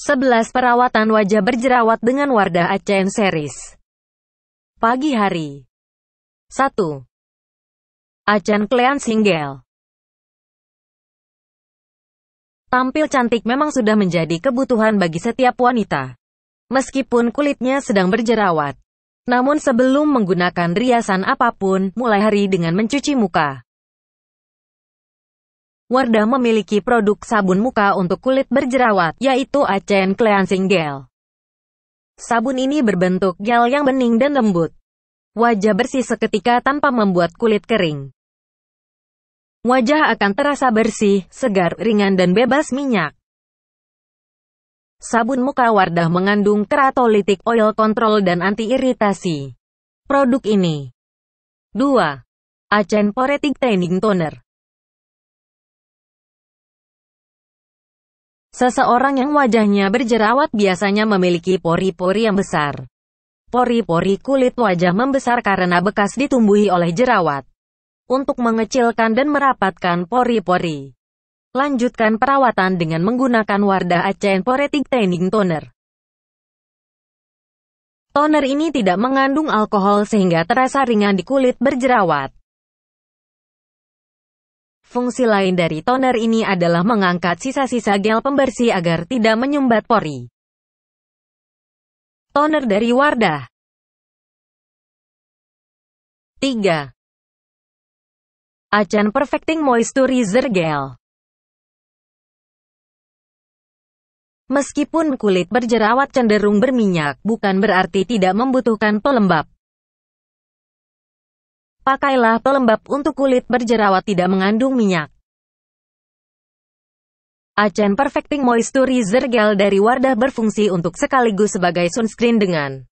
11 Perawatan wajah berjerawat dengan Wardah ACN Series. Pagi hari. 1. ACN Clean Single. Tampil cantik memang sudah menjadi kebutuhan bagi setiap wanita. Meskipun kulitnya sedang berjerawat. Namun sebelum menggunakan riasan apapun, mulai hari dengan mencuci muka. Wardah memiliki produk sabun muka untuk kulit berjerawat, yaitu Acen Cleansing Gel. Sabun ini berbentuk gel yang bening dan lembut. Wajah bersih seketika tanpa membuat kulit kering. Wajah akan terasa bersih, segar, ringan dan bebas minyak. Sabun muka Wardah mengandung keratolitik oil control dan anti-iritasi. Produk ini. 2. Acen Poretic Tanning Toner Seseorang yang wajahnya berjerawat biasanya memiliki pori-pori yang besar. Pori-pori kulit wajah membesar karena bekas ditumbuhi oleh jerawat. Untuk mengecilkan dan merapatkan pori-pori, lanjutkan perawatan dengan menggunakan Wardah Acen Poretic Tanning Toner. Toner ini tidak mengandung alkohol sehingga terasa ringan di kulit berjerawat. Fungsi lain dari toner ini adalah mengangkat sisa-sisa gel pembersih agar tidak menyumbat pori. Toner dari Wardah 3. Acan Perfecting Moisturizer Gel Meskipun kulit berjerawat cenderung berminyak, bukan berarti tidak membutuhkan pelembab. Pakailah pelembab untuk kulit berjerawat tidak mengandung minyak. Achen Perfecting Moisturizer Gel dari Wardah berfungsi untuk sekaligus sebagai sunscreen dengan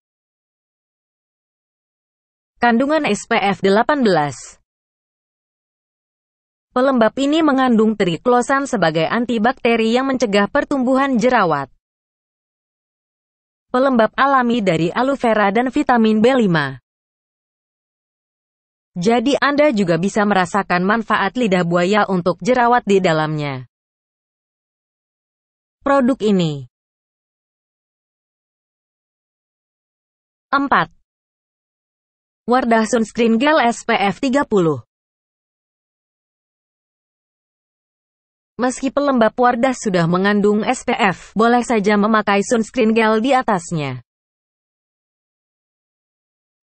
kandungan SPF 18. Pelembab ini mengandung triklosan sebagai antibakteri yang mencegah pertumbuhan jerawat. Pelembab alami dari aloe vera dan vitamin B5. Jadi Anda juga bisa merasakan manfaat lidah buaya untuk jerawat di dalamnya. Produk ini 4. Wardah Sunscreen Gel SPF 30 Meski pelembab Wardah sudah mengandung SPF, boleh saja memakai sunscreen gel di atasnya.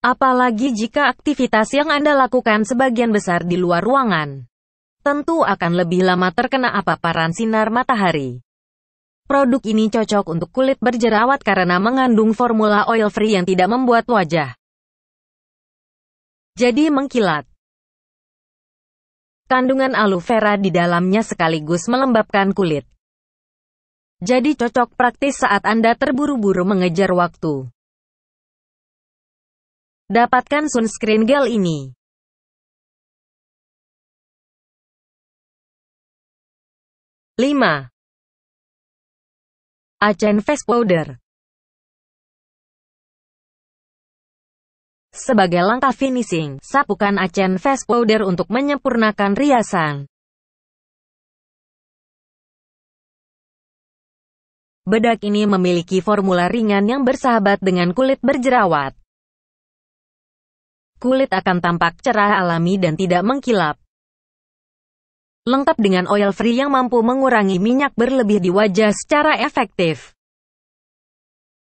Apalagi jika aktivitas yang Anda lakukan sebagian besar di luar ruangan, tentu akan lebih lama terkena apa-apa paparan sinar matahari. Produk ini cocok untuk kulit berjerawat karena mengandung formula oil free yang tidak membuat wajah jadi mengkilat. Kandungan aloe vera di dalamnya sekaligus melembabkan kulit. Jadi cocok praktis saat Anda terburu-buru mengejar waktu. Dapatkan sunscreen gel ini. Lima. Acen Face Powder Sebagai langkah finishing, sapukan acen face powder untuk menyempurnakan riasan. Bedak ini memiliki formula ringan yang bersahabat dengan kulit berjerawat kulit akan tampak cerah alami dan tidak mengkilap. Lengkap dengan oil free yang mampu mengurangi minyak berlebih di wajah secara efektif.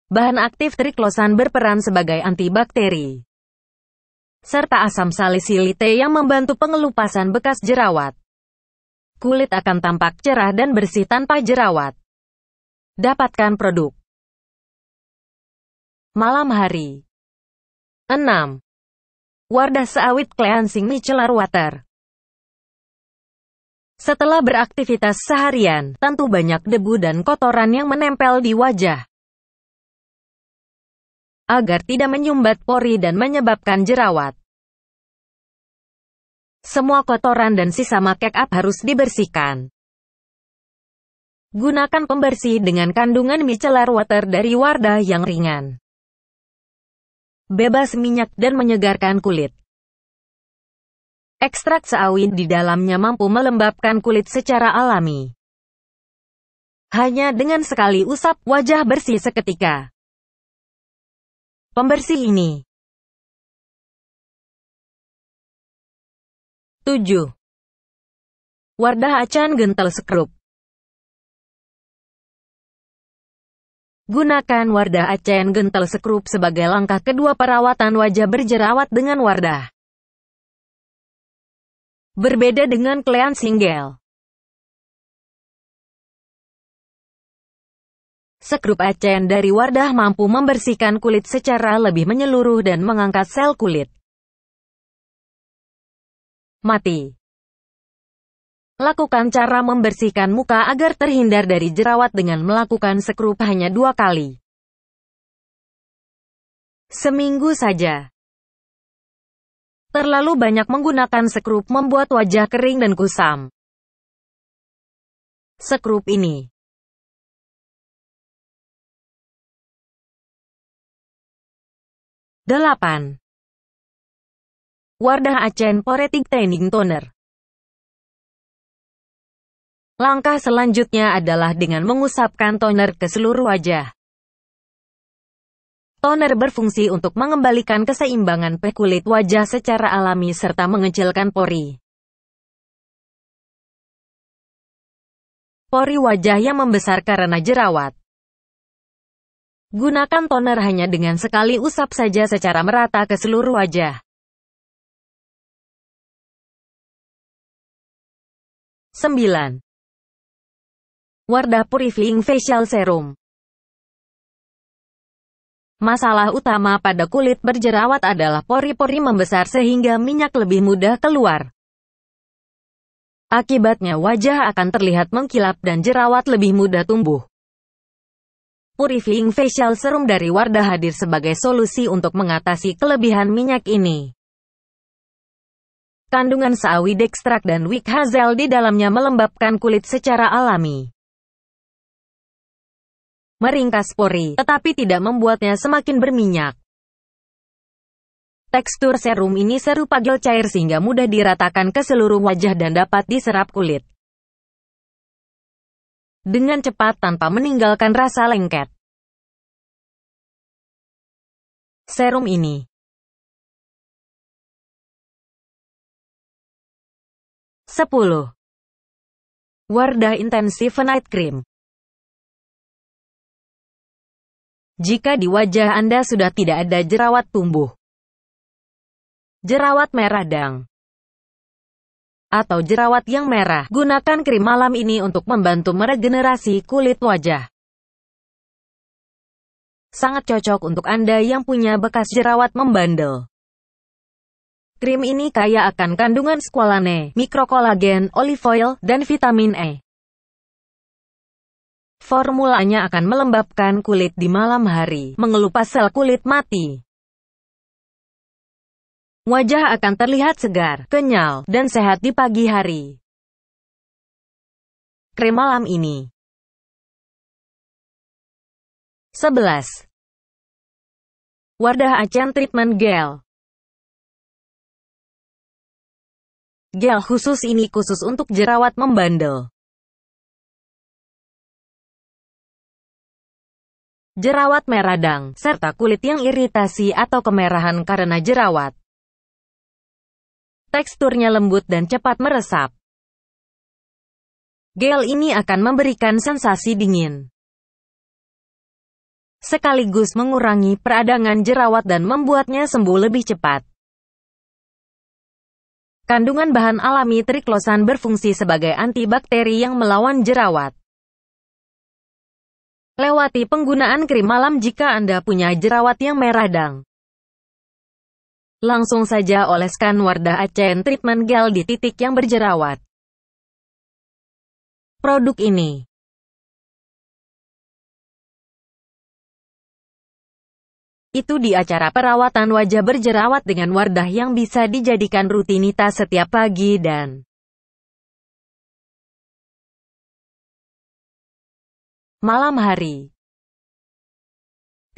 Bahan aktif triklosan berperan sebagai antibakteri. Serta asam salisilite yang membantu pengelupasan bekas jerawat. Kulit akan tampak cerah dan bersih tanpa jerawat. Dapatkan produk malam hari. 6. Wardah seawit cleansing micellar water. Setelah beraktivitas seharian, tentu banyak debu dan kotoran yang menempel di wajah. Agar tidak menyumbat pori dan menyebabkan jerawat. Semua kotoran dan sisa make up harus dibersihkan. Gunakan pembersih dengan kandungan micellar water dari Wardah yang ringan bebas minyak dan menyegarkan kulit. Ekstrak seawin di dalamnya mampu melembabkan kulit secara alami. Hanya dengan sekali usap, wajah bersih seketika. Pembersih ini 7. Wardah acan Gentel sekrup Gunakan wardah acen gentel sekrup sebagai langkah kedua perawatan wajah berjerawat dengan wardah. Berbeda dengan cleansing gel. Sekrup acen dari wardah mampu membersihkan kulit secara lebih menyeluruh dan mengangkat sel kulit. Mati. Lakukan cara membersihkan muka agar terhindar dari jerawat dengan melakukan sekrup hanya dua kali. Seminggu saja. Terlalu banyak menggunakan sekrup membuat wajah kering dan kusam. Sekrup ini Delapan. Wardah Acen Poretic Tanning Toner Langkah selanjutnya adalah dengan mengusapkan toner ke seluruh wajah. Toner berfungsi untuk mengembalikan keseimbangan pH kulit wajah secara alami serta mengecilkan pori. Pori wajah yang membesar karena jerawat. Gunakan toner hanya dengan sekali usap saja secara merata ke seluruh wajah. Sembilan. Wardah Purifying Facial Serum Masalah utama pada kulit berjerawat adalah pori-pori membesar sehingga minyak lebih mudah keluar. Akibatnya wajah akan terlihat mengkilap dan jerawat lebih mudah tumbuh. Purifying Facial Serum dari Wardah hadir sebagai solusi untuk mengatasi kelebihan minyak ini. Kandungan sawi dextrak dan wick hazel di dalamnya melembabkan kulit secara alami meringkas pori, tetapi tidak membuatnya semakin berminyak. Tekstur serum ini serupa gel cair sehingga mudah diratakan ke seluruh wajah dan dapat diserap kulit. Dengan cepat tanpa meninggalkan rasa lengket. Serum ini Sepuluh. Wardah Intensive Night Cream Jika di wajah Anda sudah tidak ada jerawat tumbuh, jerawat merah dang, atau jerawat yang merah, gunakan krim malam ini untuk membantu meregenerasi kulit wajah. Sangat cocok untuk Anda yang punya bekas jerawat membandel. Krim ini kaya akan kandungan squalane, mikrokolagen, olive oil, dan vitamin E. Formulanya akan melembabkan kulit di malam hari, mengelupas sel kulit mati. Wajah akan terlihat segar, kenyal, dan sehat di pagi hari. Krim malam ini. 11. Wardah Acan Treatment Gel Gel khusus ini khusus untuk jerawat membandel. jerawat meradang, serta kulit yang iritasi atau kemerahan karena jerawat. Teksturnya lembut dan cepat meresap. Gel ini akan memberikan sensasi dingin. Sekaligus mengurangi peradangan jerawat dan membuatnya sembuh lebih cepat. Kandungan bahan alami triklosan berfungsi sebagai antibakteri yang melawan jerawat. Lewati penggunaan krim malam jika Anda punya jerawat yang merah dan Langsung saja oleskan Wardah Acen Treatment Gel di titik yang berjerawat. Produk ini itu di acara perawatan wajah berjerawat dengan Wardah yang bisa dijadikan rutinitas setiap pagi dan malam hari.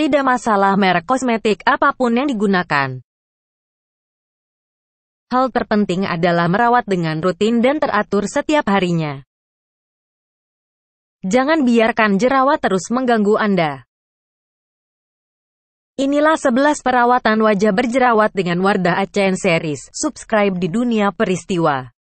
Tidak masalah merek kosmetik apapun yang digunakan. Hal terpenting adalah merawat dengan rutin dan teratur setiap harinya. Jangan biarkan jerawat terus mengganggu Anda. Inilah 11 perawatan wajah berjerawat dengan Wardah Acn Series. Subscribe di Dunia Peristiwa.